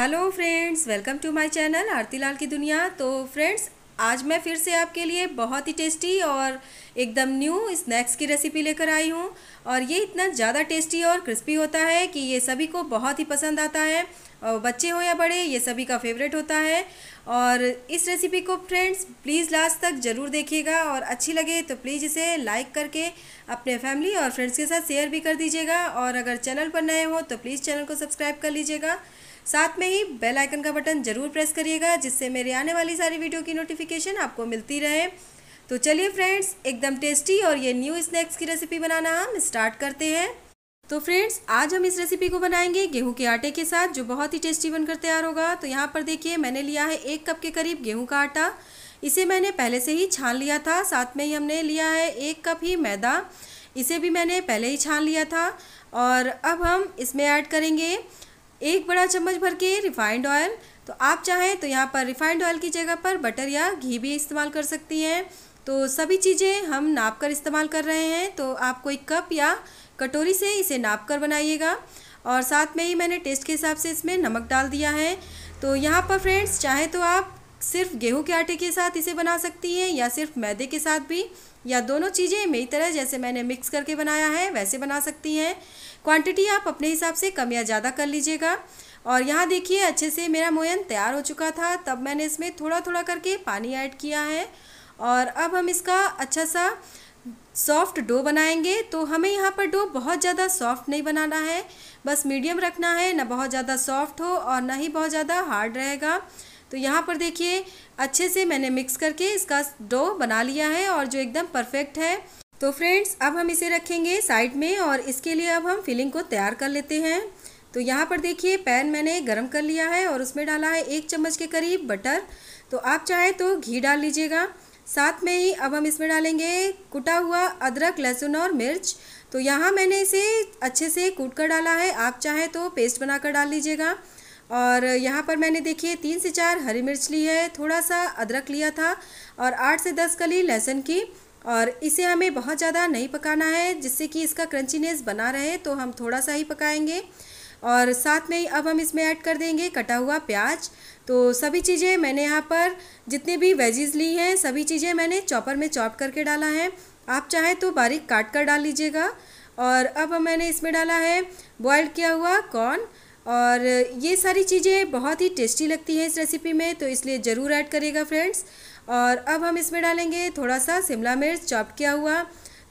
hello friends welcome to my channel Aarti Lal की दुनिया तो फ्रेंड्स आज मैं फिर से आपके लिए बहुत ही टेस्टी और एकदम न्यू स्नैक्स की रेसिपी लेकर आई हूँ और ये इतना ज़्यादा टेस्टी और क्रिस्पी होता है कि ये सभी को बहुत ही पसंद आता है और बच्चे हो या बड़े ये सभी का फेवरेट होता है और इस रेसिपी को फ्रेंड्स प्लीज़ लास्ट तक ज़रूर देखिएगा और अच्छी लगे तो प्लीज़ इसे लाइक करके अपने फैमिली और फ्रेंड्स के साथ शेयर भी कर दीजिएगा और अगर चैनल पर नए हो तो प्लीज़ चैनल को सब्सक्राइब कर लीजिएगा साथ में ही बेल आइकन का बटन ज़रूर प्रेस करिएगा जिससे मेरे आने वाली सारी वीडियो की नोटिफिकेशन आपको मिलती रहे तो चलिए फ्रेंड्स एकदम टेस्टी और ये न्यू स्नैक्स की रेसिपी बनाना हम स्टार्ट करते हैं तो फ्रेंड्स आज हम इस रेसिपी को बनाएंगे गेहूं के आटे के साथ जो बहुत ही टेस्टी बनकर तैयार होगा तो यहाँ पर देखिए मैंने लिया है एक कप के करीब गेहूं का आटा इसे मैंने पहले से ही छान लिया था साथ में ही हमने लिया है एक कप ही मैदा इसे भी मैंने पहले ही छान लिया था और अब हम इसमें ऐड करेंगे एक बड़ा चम्मच भर के रिफाइंड ऑयल तो आप चाहें तो यहाँ पर रिफाइंड ऑयल की जगह पर बटर या घी भी इस्तेमाल कर सकती हैं तो सभी चीज़ें हम नाप कर इस्तेमाल कर रहे हैं तो आप कोई कप या कटोरी से इसे नाप कर बनाइएगा और साथ में ही मैंने टेस्ट के हिसाब से इसमें नमक डाल दिया है तो यहाँ पर फ्रेंड्स चाहे तो आप सिर्फ गेहूं के आटे के साथ इसे बना सकती हैं या सिर्फ मैदे के साथ भी या दोनों चीज़ें मेरी तरह जैसे मैंने मिक्स करके बनाया है वैसे बना सकती हैं क्वांटिटी आप अपने हिसाब से कम या ज़्यादा कर लीजिएगा और यहाँ देखिए अच्छे से मेरा मोयन तैयार हो चुका था तब मैंने इसमें थोड़ा थोड़ा करके पानी ऐड किया है और अब हम इसका अच्छा सा सॉफ्ट डो बनाएंगे तो हमें यहाँ पर डो बहुत ज़्यादा सॉफ्ट नहीं बनाना है बस मीडियम रखना है ना बहुत ज़्यादा सॉफ्ट हो और ना ही बहुत ज़्यादा हार्ड रहेगा तो यहाँ पर देखिए अच्छे से मैंने मिक्स करके इसका डो बना लिया है और जो एकदम परफेक्ट है तो फ्रेंड्स अब हम इसे रखेंगे साइड में और इसके लिए अब हम फिलिंग को तैयार कर लेते हैं तो यहाँ पर देखिए पैन मैंने गरम कर लिया है और उसमें डाला है एक चम्मच के करीब बटर तो आप चाहें तो घी डाल लीजिएगा साथ में ही अब हम इसमें डालेंगे कुटा हुआ अदरक लहसुन और मिर्च तो यहाँ मैंने इसे अच्छे से कूट कर डाला है आप चाहें तो पेस्ट बना कर डाल लीजिएगा और यहाँ पर मैंने देखिए तीन से चार हरी मिर्च ली है थोड़ा सा अदरक लिया था और आठ से दस कली लहसुन की और इसे हमें बहुत ज़्यादा नहीं पकाना है जिससे कि इसका क्रंचीनेस बना रहे तो हम थोड़ा सा ही पकाएंगे और साथ में ही अब हम इसमें ऐड कर देंगे कटा हुआ प्याज तो सभी चीज़ें मैंने यहाँ पर जितने भी वेजीज़ ली हैं सभी चीज़ें मैंने चॉपर में चॉप करके डाला है आप चाहें तो बारीक काट कर डाल लीजिएगा और अब मैंने इसमें डाला है बॉयल किया हुआ कॉर्न और ये सारी चीज़ें बहुत ही टेस्टी लगती हैं इस रेसिपी में तो इसलिए ज़रूर ऐड करिएगा फ्रेंड्स और अब हम इसमें डालेंगे थोड़ा सा शिमला मिर्च चॉप किया हुआ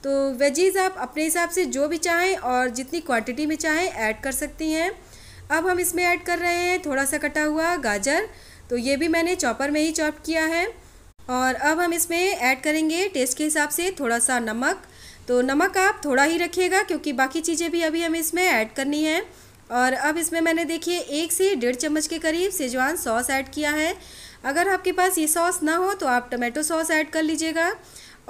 तो वेजीज़ आप अपने हिसाब से जो भी चाहें और जितनी क्वांटिटी में चाहें ऐड कर सकती हैं अब हम इसमें ऐड कर रहे हैं थोड़ा सा कटा हुआ गाजर तो ये भी मैंने चॉपर में ही चॉप किया है और अब हम इसमें ऐड करेंगे टेस्ट के हिसाब से थोड़ा सा नमक तो नमक आप थोड़ा ही रखिएगा क्योंकि बाकी चीज़ें भी अभी हमें इसमें ऐड करनी है और अब इसमें मैंने देखिए एक से डेढ़ चम्मच के करीब सेजवान सॉस ऐड किया है अगर आपके पास ये सॉस ना हो तो आप टमेटो सॉस ऐड कर लीजिएगा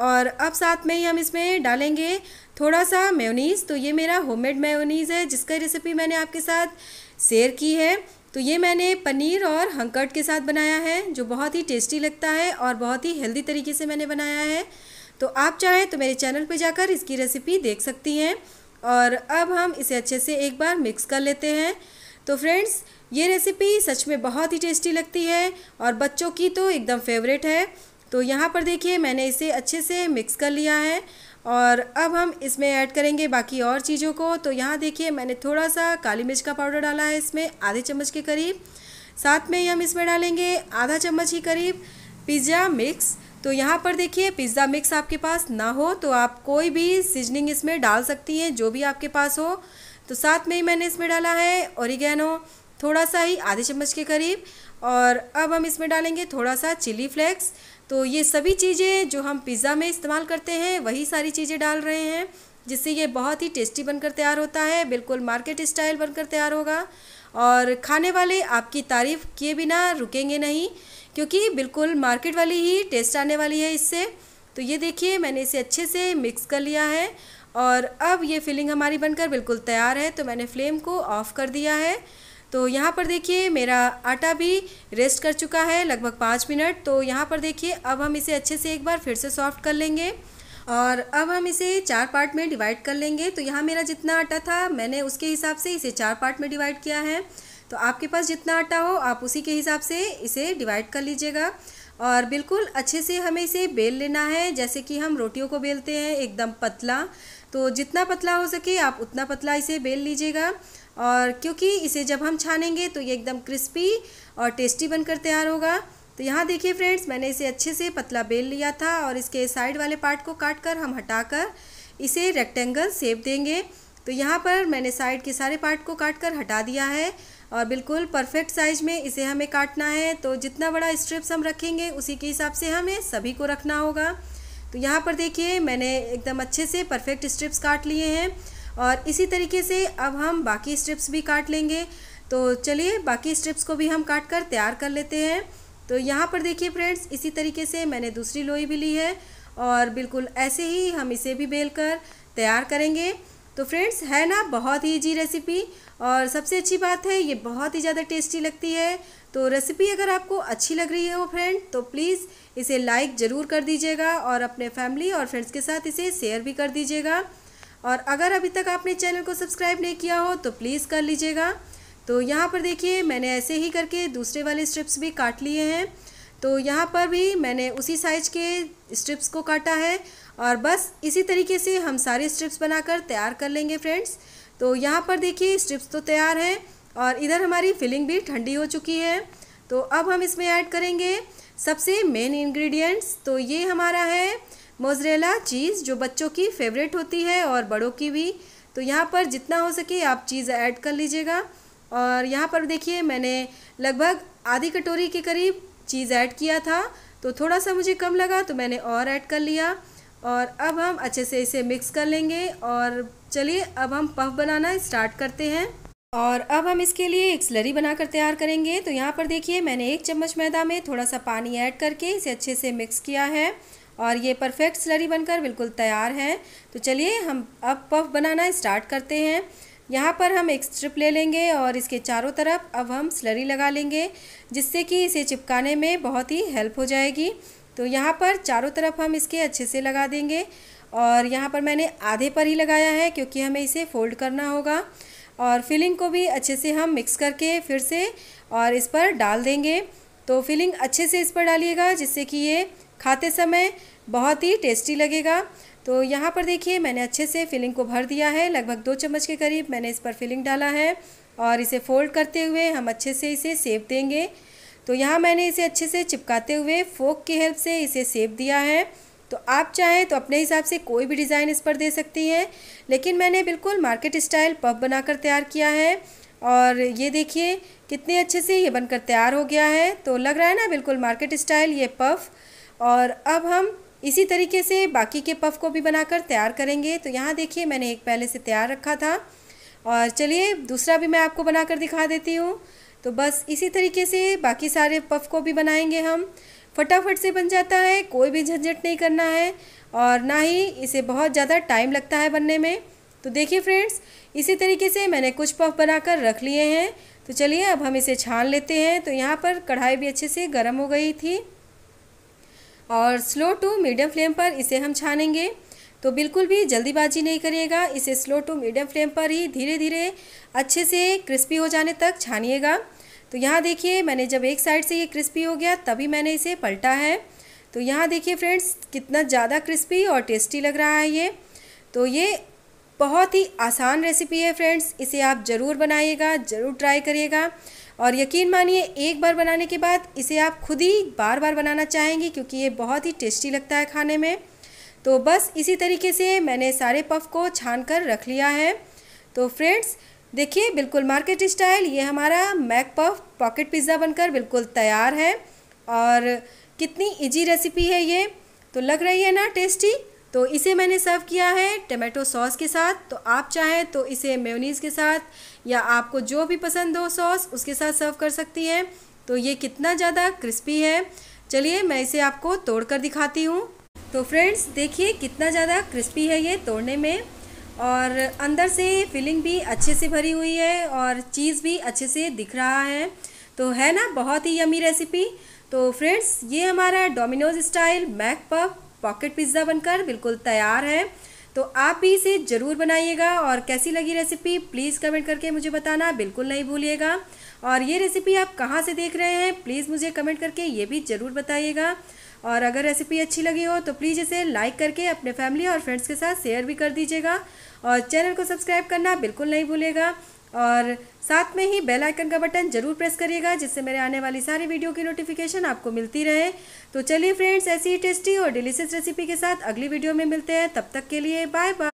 और अब साथ में ही हम इसमें डालेंगे थोड़ा सा मेयोनीज़ तो ये मेरा होममेड मेयोनीज़ है जिसका रेसिपी मैंने आपके साथ शेयर की है तो ये मैंने पनीर और हंकट के साथ बनाया है जो बहुत ही टेस्टी लगता है और बहुत ही हेल्दी तरीके से मैंने बनाया है तो आप चाहें तो मेरे चैनल पर जाकर इसकी रेसिपी देख सकती हैं और अब हम इसे अच्छे से एक बार मिक्स कर लेते हैं तो फ्रेंड्स ये रेसिपी सच में बहुत ही टेस्टी लगती है और बच्चों की तो एकदम फेवरेट है तो यहाँ पर देखिए मैंने इसे अच्छे से मिक्स कर लिया है और अब हम इसमें ऐड करेंगे बाकी और चीज़ों को तो यहाँ देखिए मैंने थोड़ा सा काली मिर्च का पाउडर डाला है इसमें आधे चम्मच के करीब साथ में हम इसमें डालेंगे आधा चम्मच के करीब पिज़्ज़ा मिक्स तो यहाँ पर देखिए पिज़्ज़ा मिक्स आपके पास ना हो तो आप कोई भी सीजनिंग इसमें डाल सकती हैं जो भी आपके पास हो तो साथ में ही मैंने इसमें डाला है ओरिगेनो थोड़ा सा ही आधे चम्मच के करीब और अब हम इसमें डालेंगे थोड़ा सा चिली फ्लेक्स तो ये सभी चीज़ें जो हम पिज़्ज़ा में इस्तेमाल करते हैं वही सारी चीज़ें डाल रहे हैं जिससे ये बहुत ही टेस्टी बनकर तैयार होता है बिल्कुल मार्केट स्टाइल बनकर तैयार होगा और खाने वाले आपकी तारीफ़ किए बिना रुकेंगे नहीं क्योंकि बिल्कुल मार्केट वाली ही टेस्ट आने वाली है इससे तो ये देखिए मैंने इसे अच्छे से मिक्स कर लिया है और अब ये फिलिंग हमारी बनकर बिल्कुल तैयार है तो मैंने फ्लेम को ऑफ़ कर दिया है तो यहाँ पर देखिए मेरा आटा भी रेस्ट कर चुका है लगभग पाँच मिनट तो यहाँ पर देखिए अब हम इसे अच्छे से एक बार फिर से सॉफ्ट कर लेंगे और अब हम इसे चार पार्ट में डिवाइड कर लेंगे तो यहाँ मेरा जितना आटा था मैंने उसके हिसाब से इसे चार पार्ट में डिवाइड किया है तो आपके पास जितना आटा हो आप उसी के हिसाब से इसे डिवाइड कर लीजिएगा और बिल्कुल अच्छे से हमें इसे बेल लेना है जैसे कि हम रोटियों को बेलते हैं एकदम पतला तो जितना पतला हो सके आप उतना पतला इसे बेल लीजिएगा और क्योंकि इसे जब हम छानेंगे तो ये एकदम क्रिस्पी और टेस्टी बनकर तैयार होगा तो यहाँ देखिए फ्रेंड्स मैंने इसे अच्छे से पतला बेल लिया था और इसके साइड वाले पार्ट को काट कर हम हटा कर इसे रेक्टेंगल सेप देंगे तो यहाँ पर मैंने साइड के सारे पार्ट को काट कर हटा दिया है और बिल्कुल परफेक्ट साइज में इसे हमें काटना है तो जितना बड़ा स्ट्रिप्स हम रखेंगे उसी के हिसाब से हमें सभी को रखना होगा तो यहाँ पर देखिए मैंने एकदम अच्छे से परफेक्ट स्ट्रिप्स काट लिए हैं और इसी तरीके से अब हम बाकी स्ट्रिप्स भी काट लेंगे तो चलिए बाकी स्ट्रिप्स को भी हम काट कर तैयार कर लेते हैं तो यहाँ पर देखिए फ्रेंड्स इसी तरीके से मैंने दूसरी लोई भी ली है और बिल्कुल ऐसे ही हम इसे भी बेल कर तैयार करेंगे तो फ्रेंड्स है ना बहुत ही ईजी रेसिपी और सबसे अच्छी बात है ये बहुत ही ज़्यादा टेस्टी लगती है तो रेसिपी अगर आपको अच्छी लग रही हो फ्रेंड तो प्लीज़ इसे लाइक ज़रूर कर दीजिएगा और अपने फैमिली और फ्रेंड्स के साथ इसे शेयर भी कर दीजिएगा और अगर अभी तक आपने चैनल को सब्सक्राइब नहीं किया हो तो प्लीज़ कर लीजिएगा तो यहाँ पर देखिए मैंने ऐसे ही करके दूसरे वाले स्ट्रिप्स भी काट लिए हैं तो यहाँ पर भी मैंने उसी साइज के स्ट्रिप्स को काटा है और बस इसी तरीके से हम सारे स्ट्रिप्स बनाकर तैयार कर लेंगे फ्रेंड्स तो यहाँ पर देखिए स्ट्रिप्स तो तैयार हैं और इधर हमारी फिलिंग भी ठंडी हो चुकी है तो अब हम इसमें ऐड करेंगे सबसे मेन इंग्रेडिएंट्स तो ये हमारा है मोजरेला चीज़ जो बच्चों की फेवरेट होती है और बड़ों की भी तो यहाँ पर जितना हो सके आप चीज़ ऐड कर लीजिएगा और यहाँ पर देखिए मैंने लगभग आधी कटोरी के करीब चीज़ ऐड किया था तो थोड़ा सा मुझे कम लगा तो मैंने और ऐड कर लिया और अब हम अच्छे से इसे मिक्स कर लेंगे और चलिए अब हम पफ बनाना स्टार्ट करते हैं और अब हम इसके लिए एक स्लरी बनाकर तैयार करेंगे तो यहाँ पर देखिए मैंने एक चम्मच मैदा में थोड़ा सा पानी ऐड करके इसे अच्छे से मिक्स किया है और ये परफेक्ट स्लरी बनकर बिल्कुल तैयार है तो चलिए हम अब पफ बनाना स्टार्ट करते हैं यहाँ पर हम एक स्ट्रिप ले लेंगे और इसके चारों तरफ अब हम स्लरी लगा लेंगे जिससे कि इसे चिपकाने में बहुत ही हेल्प हो जाएगी तो यहाँ पर चारों तरफ हम इसके अच्छे से लगा देंगे और यहाँ पर मैंने आधे पर ही लगाया है क्योंकि हमें इसे फोल्ड करना होगा और फिलिंग को भी अच्छे से हम मिक्स करके फिर से और इस पर डाल देंगे तो फिलिंग अच्छे से इस पर डालिएगा जिससे कि ये खाते समय बहुत ही टेस्टी लगेगा तो यहाँ पर देखिए मैंने अच्छे से फिलिंग को भर दिया है लगभग दो चम्मच के करीब मैंने इस पर फिलिंग डाला है और इसे फोल्ड करते हुए हम अच्छे से इसे सेब देंगे तो यहाँ मैंने इसे अच्छे से चिपकाते हुए फोक की हेल्प से इसे सेब दिया है तो आप चाहें तो अपने हिसाब से कोई भी डिज़ाइन इस पर दे सकती हैं लेकिन मैंने बिल्कुल मार्केट स्टाइल पफ बनाकर तैयार किया है और ये देखिए कितने अच्छे से ये बनकर तैयार हो गया है तो लग रहा है ना बिल्कुल मार्केट स्टाइल ये पफ और अब हम इसी तरीके से बाकी के पफ को भी बनाकर तैयार करेंगे तो यहाँ देखिए मैंने एक पहले से तैयार रखा था और चलिए दूसरा भी मैं आपको बनाकर दिखा देती हूँ तो बस इसी तरीके से बाकी सारे पफ को भी बनाएंगे हम फटाफट से बन जाता है कोई भी झंझट नहीं करना है और ना ही इसे बहुत ज़्यादा टाइम लगता है बनने में तो देखिए फ्रेंड्स इसी तरीके से मैंने कुछ पफ बनाकर रख लिए हैं तो चलिए अब हम इसे छान लेते हैं तो यहाँ पर कढ़ाई भी अच्छे से गर्म हो गई थी और स्लो टू मीडियम फ्लेम पर इसे हम छानेंगे तो बिल्कुल भी जल्दीबाजी नहीं करिएगा इसे स्लो टू मीडियम फ्लेम पर ही धीरे धीरे अच्छे से क्रिस्पी हो जाने तक छानिएगा तो यहाँ देखिए मैंने जब एक साइड से ये क्रिस्पी हो गया तभी मैंने इसे पलटा है तो यहाँ देखिए फ्रेंड्स कितना ज़्यादा क्रिस्पी और टेस्टी लग रहा है ये तो ये बहुत ही आसान रेसिपी है फ्रेंड्स इसे आप ज़रूर बनाइएगा ज़रूर ट्राई करिएगा और यकीन मानिए एक बार बनाने के बाद इसे आप खुद ही बार बार बनाना चाहेंगे क्योंकि ये बहुत ही टेस्टी लगता है खाने में तो बस इसी तरीके से मैंने सारे पफ को छान कर रख लिया है तो फ्रेंड्स देखिए बिल्कुल मार्केट स्टाइल ये हमारा मैक पफ पॉकेट पिज़्ज़ा बनकर बिल्कुल तैयार है और कितनी इजी रेसिपी है ये तो लग रही है ना टेस्टी तो इसे मैंने सर्व किया है टमेटो सॉस के साथ तो आप चाहें तो इसे मेयोनीज़ के साथ या आपको जो भी पसंद हो सॉस उसके साथ सर्व कर सकती हैं तो ये कितना ज़्यादा क्रिस्पी है चलिए मैं इसे आपको तोड़ कर दिखाती हूँ तो फ्रेंड्स देखिए कितना ज़्यादा क्रिस्पी है ये तोड़ने में और अंदर से फिलिंग भी अच्छे से भरी हुई है और चीज़ भी अच्छे से दिख रहा है तो है ना बहुत ही यमी रेसिपी तो फ्रेंड्स ये हमारा Domino's style mac puff pocket pizza बनकर बिल्कुल तैयार है तो आप भी इसे ज़रूर बनाइएगा और कैसी लगी रेसिपी प्लीज़ कमेंट करके मुझे बताना बिल्कुल नहीं भूलिएगा और ये रेसिपी आप कहाँ से देख रहे हैं प्लीज़ मुझे कमेंट करके ये भी ज़रूर बताइएगा और अगर रेसिपी अच्छी लगी हो तो प्लीज़ इसे लाइक करके अपने फैमिली और फ्रेंड्स के साथ शेयर भी कर दीजिएगा और चैनल को सब्सक्राइब करना बिल्कुल नहीं भूलेगा और साथ में ही बेल आइकन का बटन जरूर प्रेस करिएगा जिससे मेरे आने वाली सारी वीडियो की नोटिफिकेशन आपको मिलती रहे तो चलिए फ्रेंड्स ऐसी ही टेस्टी और डिलीशियस रेसिपी के साथ अगली वीडियो में मिलते हैं तब तक के लिए बाय बाय